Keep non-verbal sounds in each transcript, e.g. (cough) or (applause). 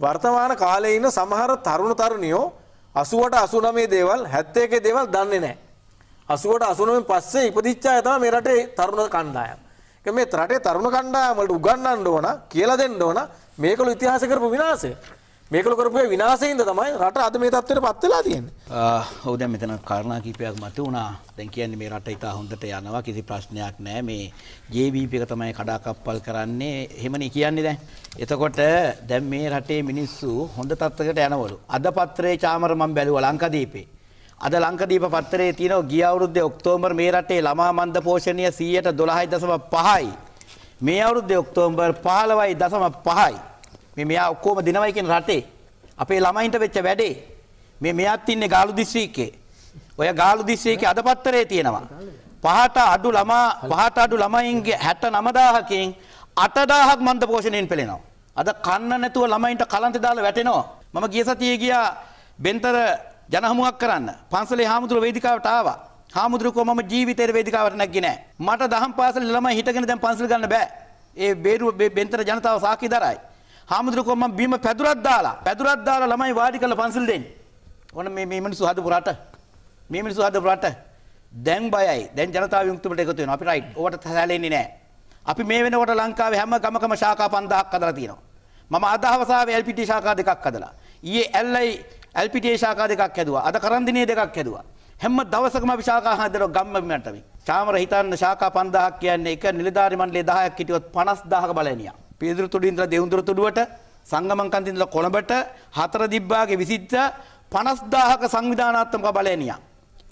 වර්තමාන කාලේ ඉන්න සමහර තරුණ තරුණියෝ 80ට 89 දේවල් 71 දේවල් දන්නේ නැහැ. 80ට 89 පස්සේ ඉපදිච්ච අය තමයි මේ රටේ තරුණ කණ්ඩායම. මේ රටේ තරුණ කණ්ඩායම වලට උගන්වන්න ඕන කියලා දෙන්න ඕන මේකළු ඉතිහාස කරපු විනාශය. මේකල කරපු විනාසයින්ද තමයි රට අද මේ තත්වයට පත්වෙලා තියෙන්නේ හෝද මෙතන කාරණා කීපයක් මත වුණා දැන් කියන්නේ මේ රට ඉතා හොඳට යනවා කිසි ප්‍රශ්නයක් නෑ මේ ජීවීප එක තමයි කඩාකප්පල් කරන්නේ එහෙමනේ කියන්නේ දැන් එතකොට දැන් මේ රටේ මිනිස්සු හොඳ තත්ත්වයකට යනවලු අද පත්‍රයේ චාමර මම බැලුවා ලංකාදීපේ අද ලංකදීප පත්තරේ තියනෝ ගිය අවුරුද්දේ ඔක්තෝබර් මේ රටේ ළමා මන්ද පෝෂණය 112.5යි. මේ අවුරුද්දේ ඔක්තෝබර් 15.5යි. මේ මෙයා ඔක්කොම දෙනවයි කියන රටේ අපේ ළමයින්ට වෙච්ච වැඩේ මේ මෙයාත් ඉන්නේ ගාලු දිස්ත්‍රික්කේ. ඔය ගාලු දිස්ත්‍රික්කේ අද පත්තරේ තියෙනවා. පහට අඩු ළමා පහට අඩු ළමයින්ගේ 69000කින් 8000ක් මන්ද පෝෂණයෙන් පෙළෙනවා. අද කන්න නැතුව ළමයින්ට කලන්තේ දාලා වැටෙනවා. මම ගිය සතියේ ගියා බෙන්තර ජනහමුවක් කරන්න. පන්සලේ හාමුදුරුවෝ වේදිකාවට ආවා. හාමුදුරුවෝ මම ජීවිතේ වේදිකාවට නැග්ගේ නෑ. මට දහම් පාසලේ ළමයි හිටගෙන දැන් පන්සල් ගන්න බෑ. ඒ බේරුව බෙන්තර ජනතාව සාක්ෂි දරයි. හාමුදුරුවෝ මම බීම පැදුරක් දාලා පැදුරක් දාලා ළමයි වාඩි කරලා පන්සල් දෙන්නේ. ඕන මේ මේ මිනිස්සු හදපු රට. මේ මිනිස්සු හදපු රට දැන් බයයි. දැන් ජනතාව විමුක්තියට එකතු වෙනවා. අපි රයිට්. ඕකට සැලෙන්නේ නැහැ. අපි මේ වෙනකොට ලංකාවේ හැම ගමකම ශාඛා 5000ක් හදලා තියෙනවා. මම අද හවස ආවේ LPT ශාඛා දෙකක් හදලා. ඊයේ LI LPT ශාඛා දෙකක් හැදුවා. අද කරන්දිනේ දෙකක් හැදුවා. හැම දවසකම අපි ශාඛා හදනවා ගම්ම මට්ටමේ. චාමර හිතන්න ශාඛා 5000ක් කියන්නේ එක නිලධාරි මණ්ඩලයේ 10ක් හිටියොත් 50000ක බලනියා. පේදුරු තුඩින්දලා දෙවුන්දුර තුඩුවට සංගමන් කන්තින්දලා කොළඹට හතර දිබ්බාගේ විසිච්ච 50000ක සංවිධානාත්මක බලඇණියා.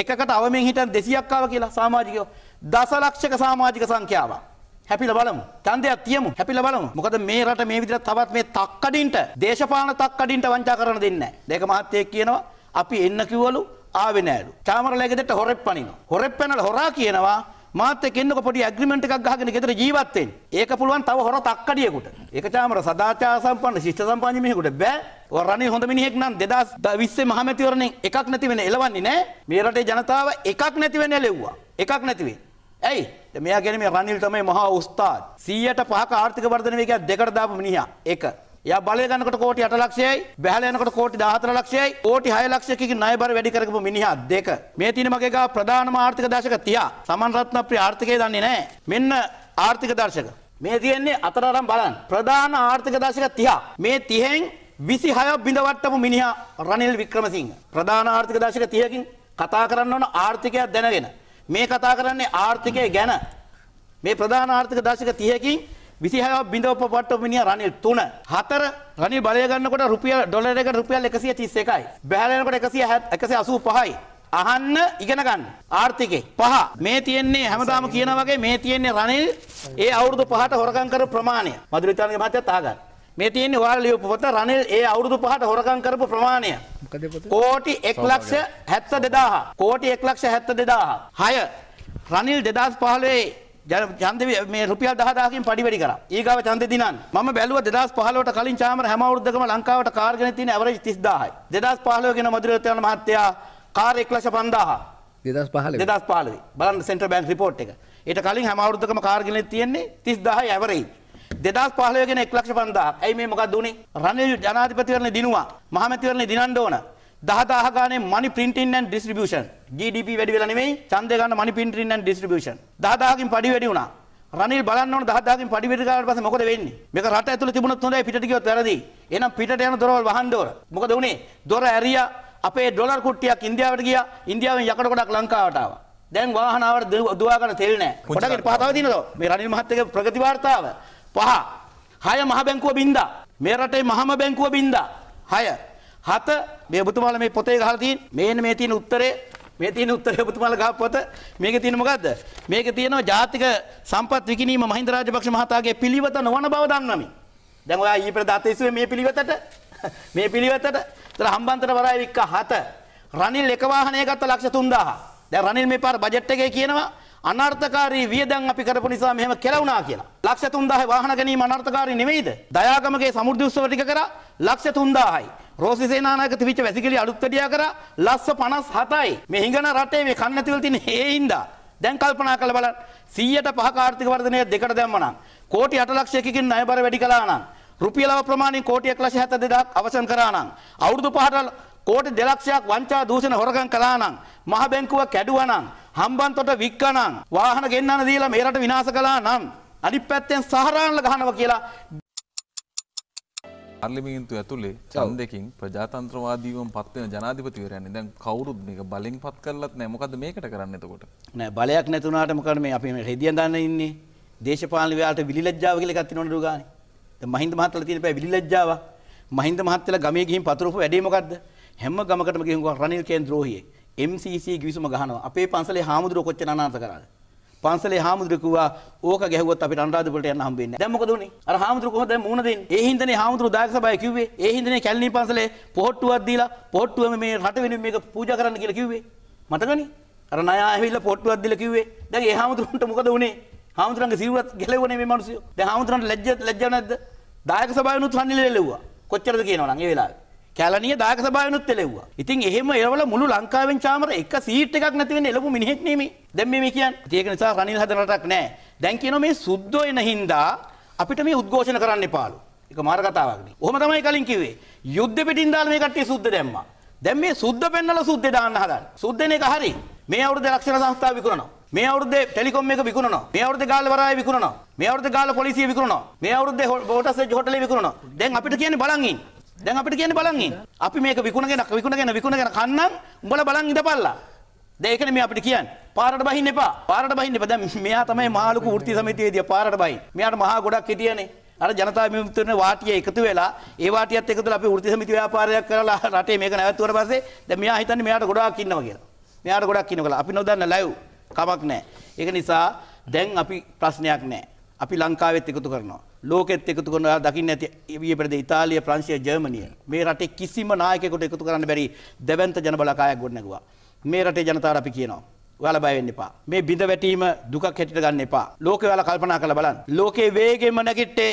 එකකට අවමෙන් හිටන් 200ක් ආව කියලා සමාජිකයෝ දසලක්ෂක සමාජික සංඛ්‍යාවක්. හැපිල බලමු. ඡන්දයක් තියමු. හැපිල බලමු. මොකද මේ රට මේ විදිහට තවත් මේ තක්කඩින්ට දේශපාලන තක්කඩින්ට වංචා කරන්න දෙන්නේ නැහැ. දෙක මහත්තයෙක් කියනවා අපි එන්න කිව්වලු ආවේ නැහැලු. කැමරලේ ගෙදරට හොරෙක් පනිනවා. හොරෙක් පැනලා හොරා කියනවා මාත් එක්ක ඉන්නකො පොඩි ඇග්‍රීමන්ට් එකක් ගහගෙන ගෙදර ජීවත් වෙන්න. ඒක පුළුවන් තව හොර තක්කඩියෙකුට. ඒක චාමර සදාචාර සම්පන්න ශිෂ්ට සම්පන්න මිනිහෙකුට බෑ. ඔය රණේ හොඳ මිනිහෙක් නම් 2020 මහ මැතිවරණයෙන් එකක් නැති වෙන එලවන්නේ නෑ. මේ රටේ ජනතාව එකක් නැති වෙන එලෙව්වා. එකක් නැති වෙන්නේ. ඇයි මෙයා ගැන මේ රනිල් තමයි මහා උස්තාද් 100ට 5ක ආර්ථික වර්ධන වේගයක් දෙකට දාපු මිනිහා. ඒක එයා බලය ගන්නකොට කෝටි 8 ලක්ෂයයි, බැහැල යනකොට කෝටි 14 ලක්ෂයයි, කෝටි 6 ලක්ෂයකින් ණය බර වැඩි කරගපු මිනිහා දෙක. මේ තියෙන මගේ ගා ප්‍රධානම ආර්ථික දර්ශක 30. සමන් රත්නප්‍රිය ආර්ථිකය දන්නේ නැහැ. මෙන්න ආර්ථික දර්ශක. මේ තියෙන්නේ අතරරම් බලන්න. ප්‍රධාන ආර්ථික දර්ශක 30. මේ 30න් 26ක් බිඳවට්ටපු මිනිහා රනිල් වික්‍රමසිංහ. ප්‍රධාන ආර්ථික දර්ශක 30කින් කතා කරන්න ඕන ආර්ථිකයක් දැනගෙන. මේ කතා කරන්නේ ආර්ථිකය ගැන. මේ ප්‍රධාන ආර්ථික දර්ශක 30කින් විසිහයක් බිඳව පට්ටමිනිය රනිල් තුන හතර රනිල් බලය ගන්නකොට රුපියල් ඩොලර් එකට රුපියල් 131යි බැහැල යනකොට 170 185යි අහන්න ඉගෙන ගන්න ආර්ථිකේ පහ මේ තියෙන්නේ හැමදාම කියන වගේ මේ තියෙන්නේ රනිල් ඒ අවුරුදු පහට හොරකම් කරපු ප්‍රමාණය මදුලිතානගේ මහත්තයත් අහගන්න මේ තියෙන්නේ ඔයාලා ලියපු පොත රනිල් ඒ අවුරුදු පහට හොරකම් කරපු ප්‍රමාණය කෝටි 1,72,000 කෝටි 1,72,000 6 රනිල් 2015 ජන්ද මේ රුපියල් 10000කින් පඩි වැඩි කරා. ඊගාව ඡන්දෙ දිනන්න. මම බැලුවා 2015ට කලින් චාමර හැම අවුරුද්දකම ලංකාවට කාර් ගෙන තියෙන ඇවරේජ් 30000යි. 2015 ගෙන මදුරේත්වන මහත්තයා කාර් 105000. 2015 2015 බලන්න සෙන්ට්‍රල් බැංක් රිපෝට් එක. ඊට කලින් හැම අවුරුද්දකම කාර් ගෙන තියෙන්නේ 30000යි ඇවරේජ්. 2015 ගෙන 150000ක්. ඇයි මේ මොකක්ද උනේ? රනිල් ජනාධිපතිවරණේ දිනුවා. මහමැතිවරණේ දිනන්න ඕන. දහදාහ ගානේ money printing and distribution GDP වැඩි වෙලා නෙමෙයි ඡන්දය ගන්න money printing and distribution 10000කින් පඩි වැඩි වුණා රනිල් බලන්න ඕන 10000කින් පඩි වැඩි ගාවට පස්සේ මොකද වෙන්නේ මේක රට ඇතුළේ තිබුණොත් හොඳයි පිටට ගියොත් වැරදි එහෙනම් පිටට යන දොරවල් වහන්න ඕන මොකද උනේ දොර ඇරියා අපේ ඩොලර් කුට්ටියක් ඉන්දියාවට ගියා ඉන්දියාවෙන් යකඩ ගොඩක් ලංකාවට ආවා දැන් වාහනාවට දුවා ගන්න තෙල් නැහැ පොඩකට පහතාව දිනනවා මේ රනිල් මහත්තයාගේ ප්‍රගති වාර්තාව පහ හය මහ බැංකුව බින්දා මේ රටේ මහම බැංකුව බින්දා හය හත මේ ඔබතුමාලා මේ පොතේ ගහලා තියෙන මේන මේ තියෙන උත්තරේ මේ තියෙන උත්තරේ ඔබතුමාලා ගහපු පොත මේකේ තියෙන මොකද්ද මේකේ තියෙනවා ජාතික සම්පත් විකිණීම මහින්ද රාජපක්ෂ මහතාගේ පිළිවෙත නොවන බව දන්නමි දැන් ඔයා ඊපර දාත ඉස්සුවේ මේ පිළිවෙතට (laughs) මේ පිළිවෙතට ඉතල හම්බන්තොට වරාය වික්කා 7 රනිල් එක වාහනය ගත්ත ලක්ෂ 3000 දැන් රනිල් මේ පාර බජට් එකේ කියනවා අනර්ථකාරී වියදම් අපි කරපු නිසා මෙහෙම කෙලවුණා කියලා. ලක්ෂ 3000 වාහන ගැනීම අනර්ථකාරී නෙවෙයිද? දයාගමගේ සමෘද්ධි උත්සව ටික කරා ලක්ෂ 3000යි. රෝසිසේනානායක තිබිච්ච වැසිකිලි අලුත් වැඩියා කරා ලස්ස 57යි. මේ හිඟන රටේ මේ කන් නැතිවල තියෙන හේයින්දා. දැන් කල්පනා කරලා බලන්න 100ට 5ක ආර්ථික වර්ධනය දෙකට දැම්මනම් කෝටි 8 ලක්ෂයකින් ණය බර වැඩි කළා නම් රුපියල ප්‍රමාණයෙන් කෝටි 1,72ක් අවසන් කරා නම් අවුරුදු 5ට කෝටි 2 ලක්ෂයක් වංචා දූෂණ හොරකම් කළා නම් මහ බැංකුව කැඩුවා නම් හම්බන්තොට වික්කා නම් වාහන ගෙන්නන දීලා මේ රට විනාශ කළා නම් අනිත් පැත්තෙන් සහරාන්ල ගහනවා කියලා පාර්ලිමින්තු ඇතුළේ චන්දකින් ප්‍රජාතන්ත්‍රවාදීවම් පත්වන ජනාධිපතිවරයන්න දැන් කවුරුත් මේක බලින් පත් කරලත් නෑ මොකද මේකට කරන්න එතකොට නෑ බලයක් නැතුනාට මොකද මේ අපි රෙදියන් දන්න ඉන්නේ දේශපාලන ව්‍යාලට විලිලැජ්ජාව කියලා එකක් තියෙනවනේ රුගානේ දැන් මහින්ද මහත්තයලා තියෙන පැය විලිලැජ්ජාව මහින්ද මහත්තයලා ගමේ ගිහින් පතුරපු වැඩේ මොකද්ද හැම ගමකටම ගිහින් රනිල් කේන්ද්‍රෝහියේ MCC ගිවිසුම ගහනවා අපේ පන්සලේ හාමුදුරුවෝ කොච්චර අනාථ කරාද පන්සලේ හාමුදුරුවෝ කිව්වා ඕක ගැහුවොත් අපිට අනුරාධපුරට යන්න හම්බෙන්නේ නැහැ. දැන් මොකද උනේ? අර හාමුදුරුවෝ කොහොමද දැන් මූණ දෙන්නේ? ඒ හින්දානේ හාමුදුරුවෝ දායක සභාවේ කිව්වේ. ඒ හින්දානේ කැලණි පන්සලේ පොහට්ටුවක් දීලා පොහට්ටුවම මේ රට වෙනුවෙන් මේක පූජා කරන්න කියලා කිව්වේ. මතකනේ? අර ණය ඇවිල්ලා පොහට්ටුවක් දීලා කිව්වේ. දැන් ඒ හාමුදුරුවන්ට මොකද උනේ? හාමුදුරන්ගේ සිරුරත් ගැලෙවුණේ මේ මිනිස්සු. දැන් හාමුදුරන්ට ලැජ්ජ ලැජ්ජ නැද්ද? දායක සභාවෙනුත් හන්දිලෙලෙව්වා. කොච්චරද කියනවනම් ඒ වෙලාවේ. කැලනිය දායක සභාවෙනුත් එලෙව්වා. ඉතින් එහෙම එරවල මුළු ලංකාවෙන් චාමර එක සීට් එකක් නැති වෙන්න එළපු මිනිහෙක් නෙමෙයි. දැන් මේ කියන්නේ. ඒක නිසා රනිල් හදන රටක් නෑ. දැන් කියනවා මේ සුද්ධෝ එන හින්දා අපිට මේ උද්ඝෝෂණ කරන්න එපාලු. ඒක මාර කතාවක් නේ. ඔහොම තමයි කලින් කිව්වේ. යුද්ධ පිටින් දාලා මේ කට්ටිය සුද්ධ දැම්මා. දැන් මේ සුද්ධ පෙන්නලා සුද්ධේ දාන්න හදන. සුද්ධෙන එක හරි. මේ අවුරුද්දේ රක්ෂණ සංස්ථාව විකුණනවා. මේ අවුරුද්දේ ටෙලිකොම් එක විකුණනවා. මේ අවුරුද්දේ ගාල්ල වරාය විකුණනවා. මේ අවුරුද්දේ ගාල්ල පොලිසිය විකුණනවා. මේ අවුරුද්දේ හෝටස් හෝටලේ විකුණනවා. දැන් අපිට කියන්නේ බලන් ඉන්න. දැන් අපිට කියන්නේ බලන් ඉන්න. අපි මේක විකුණගෙන විකුණගෙන විකුණගෙන කන්නම් උඹලා බලන් ඉඳපල්ලා. දැන් ඒකනේ මේ අපිට කියන්නේ. පාරට බහින්න එපා. පාරට බහින්න එපා. දැන් මෙයා තමයි මහලුකු වෘත්ති සමිතියේදී පාරට බහින්. මෙයාට මහා ගොඩක් හිටියනේ. අර ජනතා විමුක්තිය වාටිය එකතු වෙලා ඒ වාටියත් එකතුලා අපි වෘත්ති සමිති ව්‍යාපාරයක් කරලා රටේ මේක නැවැත්තුවට පස්සේ දැන් මෙයා හිතන්නේ මෙයාට ගොඩාක් ඉන්නවා කියලා. මෙයාට ගොඩක් ඉන්නවා කියලා. අපි නොදන්න ලැබු කමක් නැහැ. ඒක නිසා දැන් අපි ප්‍රශ්නයක් නැහැ. අපි ලංකාවෙත් එකතු කරනවා. ලෝකෙත් එකතු කරනවා දකින්න ඇති විය පෙරද ඉතාලිය ප්‍රංශය ජර්මනිය මේ රටේ කිසිම නායකයෙකුට එකතු කරන්න බැරි දෙවන්ත ජනබලකායක් ගොඩනැගුවා මේ රටේ ජනතාව අපි කියනවා ඔයාලා බය වෙන්න එපා මේ බිඳ වැටීම දුකක් හැටියට ගන්න එපා ලෝකෙ ඔයාලා කල්පනා කරලා බලන්න ලෝකේ වේගෙම නැගිට්ටේ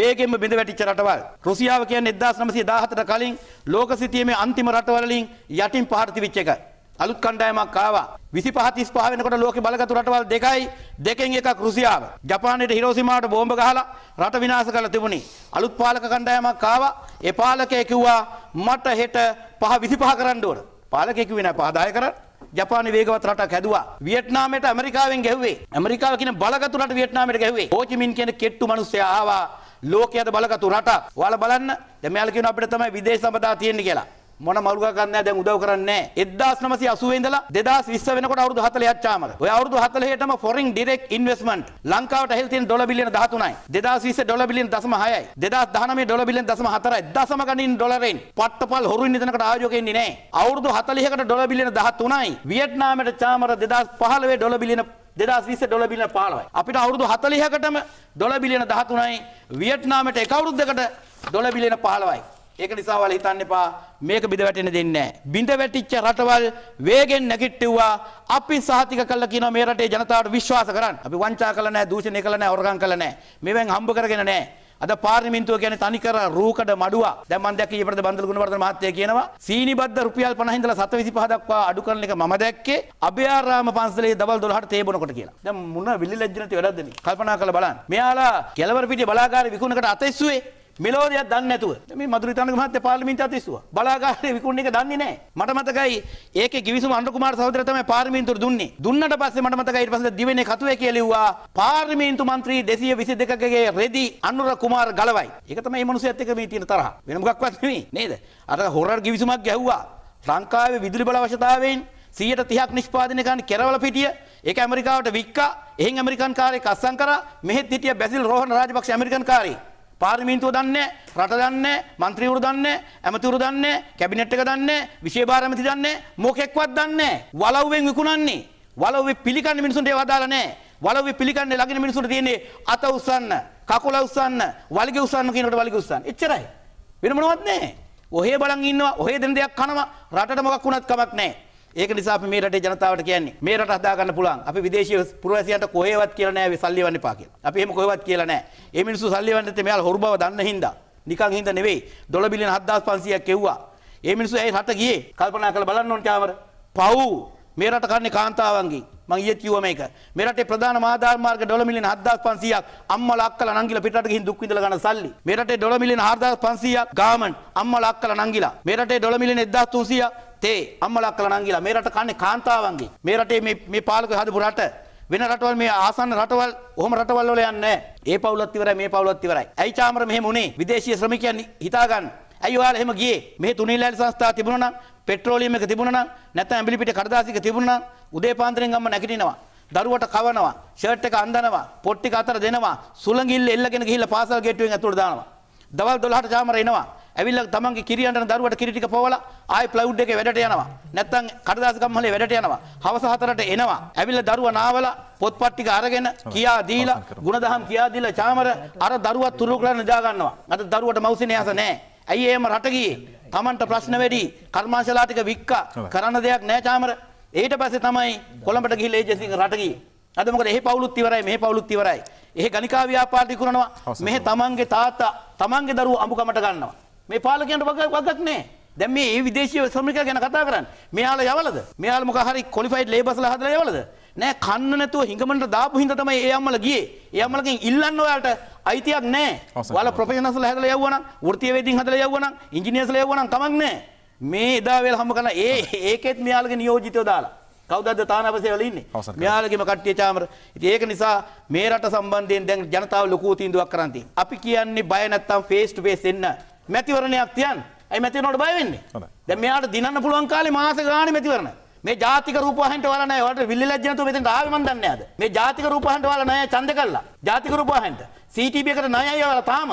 වේගෙම බිඳ වැටිච්ච රටවල් රුසියාව කියන්නේ 1917 කලින් ලෝක සිතියමේ අන්තිම රටවලින් යටින් පහළ තිබිච්ච එක අලුත් කණ්ඩායමක් ආවා. 25 35 වෙනකොට ලෝකේ බලගත් රටවල් දෙකයි දෙකෙන් එකක් රුසියාව. ජපානයේ හිරෝෂිමාවට බෝම්බ ගහලා රට විනාශ කරලා තිබුණේ. අලුත් පාලක කණ්ඩායමක් ආවා. ඒ පාලකයා කිව්වා මට හෙට පහ 25 කරන්න ඕන. පාලකයා කිව්වේ නෑ පහ 10 කරන්න. ජපානි වේගවත් රටක් හැදුවා. වියට්නාමයට ඇමරිකාවෙන් ගැහුවේ. ඇමරිකාව කියන බලගත් රට වියට්නාමයට ගැහුවේ. හෝචිමින් කියන කෙට්ටු මිනිස්සයා ආවා. ලෝකයට බලගත් රටක්. ඔයාලා බලන්න. දැන් මෙයාලා කියන අපිට තමයි විදේශ සම්බදා තියෙන්නේ කියලා. මොන මරුගා ගන්නෑ දැන් උදව් කරන්නේ නැහැ 1980 ඉඳලා 2020 වෙනකොට අවුරුදු 40ක් චාමර ඔය අවුරුදු 40ටම ෆොරින් ඩිරෙක්ට් ඉන්වෙස්ට්මන්ට් ලංකාවට ඇහිලා තියෙන ඩොලර් බිලියන 13යි 2020 ඩොලර් බිලියන 0.6යි 2019 ඩොලර් බිලියන 0.4යි දශම ගණන් ඩොලරෙන් පට්ටපල් හොරුින් ඉදනකට ආයෝගය ඉන්නේ නැහැ අවුරුදු 40කට ඩොලර් බිලියන 13යි වියට්නාමයට චාමර 2015 ඩොලර් බිලියන දෙදස් විස ඩොල බිලියන 15යි. අපිට අවුරුදු 40කටම ඩොලර් බිලියන 13යි. වියට්නාමයට එක අවුරුද්දකට ඩොලර් බිලියන 15යි. ඒක නිසා වල හිතන්න එපා මේක බිඳ වැටෙන්න දෙන්නේ නැහැ. බිඳ වැටිච්ච රටවල් වේගෙන් නැගිට්ටුවා අපි සහතික කළා කියනවා මේ රටේ ජනතාවට විශ්වාස කරන්න. අපි වංචා කළා නැහැ, දූෂණය කළා නැහැ, හොරගම් කළා නැහැ. මෙවෙන් හම්බ කරගෙන නැහැ. අද පාර්ලිමේන්තුව කියන්නේ තනිකර රූකඩ මඩුවා. දැන් මම දැක්කේ ඊපරද බන්දල් ගුණවර්ධන මහත්තයා කියනවා සීනිබද්ද රුපියල් 50 ඉඳලා 725 දක්වා අඩු කරන එක මම දැක්කේ අභයාරාම පන්සලේ දවල් 12ට තේ බොනකොට කියලා. දැන් මොන විලිලැජ්ජ නැති වැඩක්ද මේ? කල්පනා කරලා බලන්න. මෙයාලා කෙලවර පිටියේ බලාගාරේ විකුණනකට අතෙස්සුවේ මෙලෝදයක් දන්න ඇතුව මේ මදුර තනක මහත්ත පාර්ලිමින්ත අතිස්සවා බලාගාරය විකුණ එක දන්නේ නෑ මට මතකයි ඒක ගිවිසු අන්ඩකුමාර සහෝදර තමයි පාර්ලිමින්තුර දුන්නේ දුන්නට පස්සේ මට මතකයි ඊට පස්සේ දිවෙනේ කතුවේ කියලිව්වා පාර්ලිමේන්තු මන්ත්‍රී 222 කගේ රෙදි අනුර කුමාර් ගලවයි ඒක තමයි මේ මිනිස්සුත් එක්ක මේ තියෙන තරහ වෙන මොකක්වත් නෙමෙයි නේද අර හොරර් ගිවිසුමක් ගැහුවා ලංකාවේ විදුලි බල අවශ්‍යතාවයෙන් සියයට තිහක් නිෂ්පාදනය කරන්න කෙරවල පිටිය ඒක ඇමරිකාවට වික්කා එහෙන් ඇමරිකන් කාරය කස්සං කර මෙහෙත් හිටිය බැසිල් රෝහණ රාජපක්ෂ ඇමරිකන් කාරී පාර්ලිමේන්තුව දන්නේ රට දන්නේ മന്ത്രിවරු දන්නේ ඇමතිවරු දන්නේ කැබිනට් එක දන්නේ විශේෂ භාර ඇමති දන්නේ මොකෙක්වත් දන්නේ වලව්වෙන් විකුණන්නේ වලව්වේ පිළිකන්නේ මිනිසුන්ට ඒව අදාළ නැහැ වලව්වේ පිළිකන්නේ ළඟින මිනිසුන්ට තියෙන්නේ අත උස්සන්න කකුල උස්සන්න වලිග උස්සන්න කියනකොට වලිග උස්සන්න එච්චරයි වෙන මොනවත් නැහැ ඔහේ බලන් ඉන්නවා ඔහේ දෙන දෙයක් කනවා රටට මොකක් වුණත් කමක් නැහැ ඒක නිසා අපි මේ රටේ ජනතාවට කියන්නේ මේ රට හදා ගන්න පුළුවන්. අපි විදේශීය පුරවැසියන්ට කොහෙවත් කියලා නෑ සල්ලි වන්න එපා කියලා. අපි එහෙම කොහෙවත් කියලා නෑ. මේ මිනිස්සු සල්ලි වන්නේ නැත්තේ මෙයාලා හොරු බව දන්න හින්දා. නිකන් හින්දා නෙවෙයි. 12 බිලියන 7500ක් එව්වා. මේ මිනිස්සු ඇයි රට ගියේ? කල්පනා කරලා බලන්න ඕන චාමර. පව් මේ රට කරන්නේ කාන්තාවන්ගේ. මං ඊයේ කිව්ව මේක. මේ රටේ ප්‍රධාන මහාධාර මාර්ග 12 මිලියන 7500ක් අම්මලා අක්කලා නංගිලා පිටරට ගිහින් දුක් විඳලා ගන්න සල්ලි. මේ රටේ 12 මිලියන 4500ක් ගාමන් අම්මලා අක්කලා නංගිලා. මේ රටේ 12 මිලියන 1300ක් තේ අම්මලක් කලනන් කියලා මේ රට කන්නේ කාන්තාවන්ගේ. මේ රටේ මේ මේ පාලක හදපු රට වෙන රටවල් මේ ආසන්න රටවල් ඔහොම රටවල් වල යන්නේ නැහැ. ඒ පවුලත් ඉවරයි මේ පවුලත් ඉවරයි. ඇයි චාමර මෙහෙම උනේ? විදේශීය ශ්‍රමිකයන් හිතා ගන්න. ඇයි ඔයාලා එහෙම ගියේ? මේ තුනීලෑලි සංස්ථා තිබුණා නම්, පෙට්‍රෝලියම් එක තිබුණා නම්, නැත්නම් ඇඹිලි පිටේ කඩදාසියක තිබුණා නම්, උදේ පාන්දරෙන් අම්ම නැගිටිනවා. දරුවට කවනවා, ෂර්ට් එක අඳනවා, පොට්ටික අතර දෙනවා, සුළඟිල්ල එල්ලගෙන ගිහිල්ලා පාසල් ගේට්ටුවෙන් ඇතුළට දානවා. දවල් 12ට චාමර එනවා. ඇවිල්ල තමන්ගේ කිරියන්ට දරුවට කිරි ටික පොවලා ආයි ප්ලවුඩ් එකේ වැඩට යනවා. නැත්නම් කඩදාසිකම්හලේ වැඩට යනවා. හවස හතරට එනවා. ඇවිල්ලා දරුවා නාවලා පොත්පත් ටික අරගෙන කියා දීලා ගුණදහම් කියා දීලා චාමර අර දරුවා තුරු කරලා නිදා ගන්නවා. අද දරුවට මව්සිනේ ආස නැහැ. ඇයි එහෙම රට ගියේ? Tamanට ප්‍රශ්න වැඩි. කර්මාශලා ටික වික්කා. කරන්න දෙයක් නැහැ චාමර. ඊට පස්සේ තමයි කොළඹට ගිහිල්ලා ඒජන්සියෙන් රට ගියේ. අද මොකද එහි පවුලුත් ඉවරයි මේ පවුලුත් ඉවරයි. එහි ගණිකා ව්‍යාපාරික කරනවා. මෙහි තමන්ගේ තාත්තා තමන්ගේ දරුවෝ අඹුකමට ගන්නවා. මේ පාලකයන්ට වග වගක් නෑ. දැන් මේ ඒ විදේශීය ශ්‍රමිකයා ගැන කතා කරන්නේ. මෙයාලා යවලද? මෙයාලා මොකක් හරි ක්වොලිෆයිඩ් ලේබර්ස්ලා හදලා යවලද? නෑ කන්න නැතුව හිඟමනට දාපු හින්දා තමයි ඒ අම්මලා ගියේ. ඒ අම්මලගෙන් ඉල්ලන්න ඔයාලට අයිතියක් නෑ. ඔයාලා ප්‍රොෆෙෂනල්ස්ලා හදලා යවුවනම්, වෘත්තීයවේදීන් හදලා යවුවනම්, ඉංජිනේර්ස්ලා යවුවනම් කමක් නෑ. මේ එදා වෙල හම්බ කරලා ඒ ඒකෙත් මෙයාලගේ නියෝජිතයෝ දාලා. කවදද තානාපසේ වල ඉන්නේ. මෙයාලගේම කට්ටිය චාමර. ඉතින් ඒක නිසා මේ රට සම්බන්ධයෙන් දැන් ජනතාව ලොකු තීන්දුවක් කරන් තියෙනවා. අපි කියන්නේ බය නැත්තම් ෆේස් ටු ෆේස් එන්න. මැතිවරණයක් තියන් ඇයි මැතිවරණට බය වෙන්නේ දැන් මෙයාට දිනන්න පුළුවන් කාලේ මාස ගානේ මැතිවරණ මේ ජාතික රූපවාහිනියට ඔයාලා නැහැ. ඔයාලට විල්ලිලජ්ජ නැතුව මෙතෙන්ට ආවේ මන් දන්නේ නැද? මේ ජාතික රූපවාහිනියට ඔයාලා නැහැ ඡන්ද කළා. ජාතික රූපවාහිනියට. CTB එකට ණයයි ඔයාලා තාම.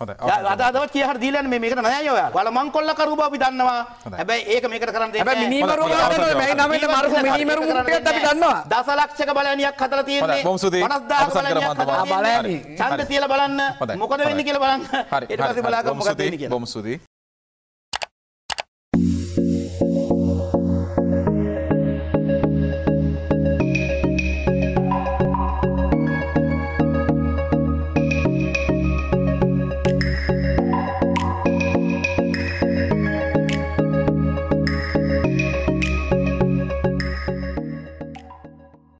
හොඳයි. අද අදවත් කියා හරි දීලා මේ මේකට ණයයි ඔයාලා. ඔයාලා මං කොල්ල කරුවා අපි දන්නවා. හැබැයි ඒක මේකට කරන්න දෙන්නේ නැහැ. හැබැයි මිනිමරු ගන්න මේ නමෙන් මරු මිනිමරු ටිකක් අපි දන්නවා. දසලක්ෂක බලයනියක් හදලා තියෙන්නේ. 50000 බලයනියක්. ඡන්ද තියලා බලන්න මොකද වෙන්නේ කියලා බලන්න. ඊට පස්සේ බලාගමු මොකද වෙන්නේ කියලා. බොම්සුදී.